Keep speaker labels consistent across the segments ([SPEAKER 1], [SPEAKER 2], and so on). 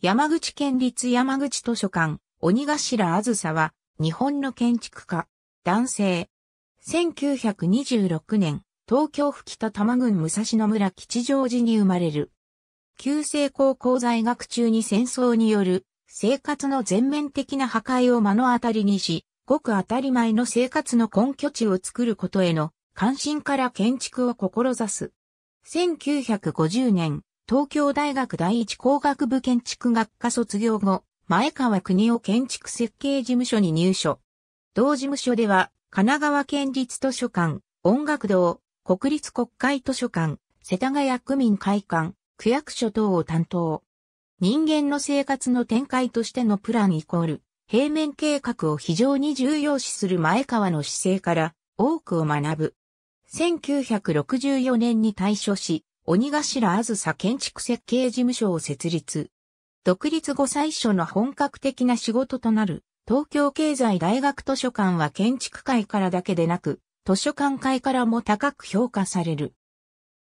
[SPEAKER 1] 山口県立山口図書館、鬼頭あずさは、日本の建築家、男性。1926年、東京府北多摩郡武蔵野村吉祥寺に生まれる。旧制高校在学中に戦争による生活の全面的な破壊を目の当たりにし、ごく当たり前の生活の根拠地を作ることへの関心から建築を志す。1950年、東京大学第一工学部建築学科卒業後、前川国夫建築設計事務所に入所。同事務所では、神奈川県立図書館、音楽堂、国立国会図書館、世田谷区民会館、区役所等を担当。人間の生活の展開としてのプランイコール、平面計画を非常に重要視する前川の姿勢から多くを学ぶ。1964年に退所し、鬼頭あずさ建築設計事務所を設立。独立後最初の本格的な仕事となる、東京経済大学図書館は建築界からだけでなく、図書館界からも高く評価される。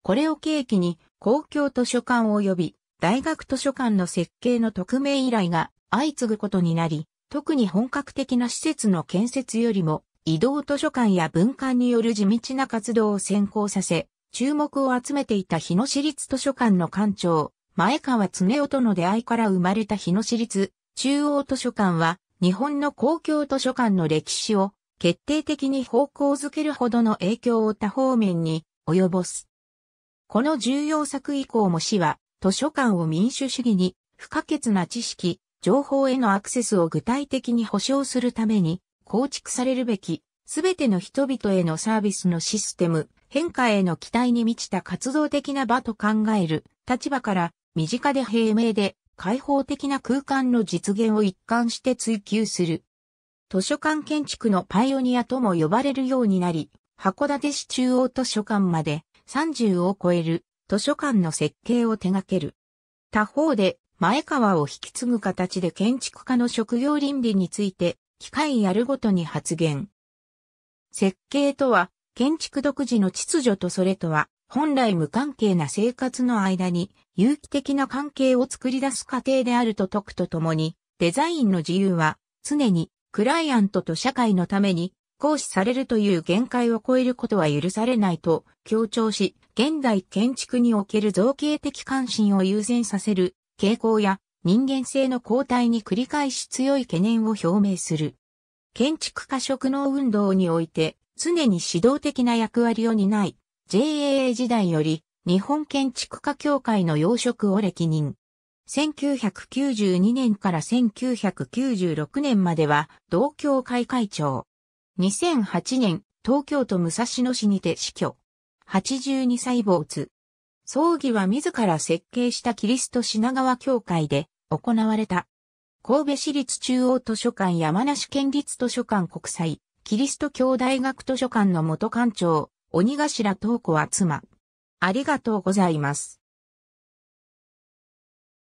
[SPEAKER 1] これを契機に、公共図書館及び大学図書館の設計の特命依頼が相次ぐことになり、特に本格的な施設の建設よりも、移動図書館や文館による地道な活動を先行させ、注目を集めていた日野市立図書館の館長、前川常夫との出会いから生まれた日野市立中央図書館は、日本の公共図書館の歴史を決定的に方向づけるほどの影響を多方面に及ぼす。この重要作以降も市は図書館を民主主義に不可欠な知識、情報へのアクセスを具体的に保障するために構築されるべきすべての人々へのサービスのシステム変化への期待に満ちた活動的な場と考える立場から身近で平明で開放的な空間の実現を一貫して追求する。図書館建築のパイオニアとも呼ばれるようになり、函館市中央図書館まで30を超える図書館の設計を手掛ける。他方で前川を引き継ぐ形で建築家の職業倫理について機会やるごとに発言。設計とは建築独自の秩序とそれとは、本来無関係な生活の間に有機的な関係を作り出す過程であると説くとともに、デザインの自由は常にクライアントと社会のために行使されるという限界を超えることは許されないと強調し、現代建築における造形的関心を優先させる傾向や人間性の交代に繰り返し強い懸念を表明する。建築家職能運動において常に指導的な役割を担い、JAA 時代より日本建築家協会の要職を歴任。1992年から1996年までは同協会会長。2008年、東京都武蔵野市にて死去。82歳没。葬儀は自ら設計したキリスト品川教会で行われた。神戸市立中央図書館山梨県立図書館国際キリスト教大学図書館の元館長、鬼頭東子は妻。ありがとうございます。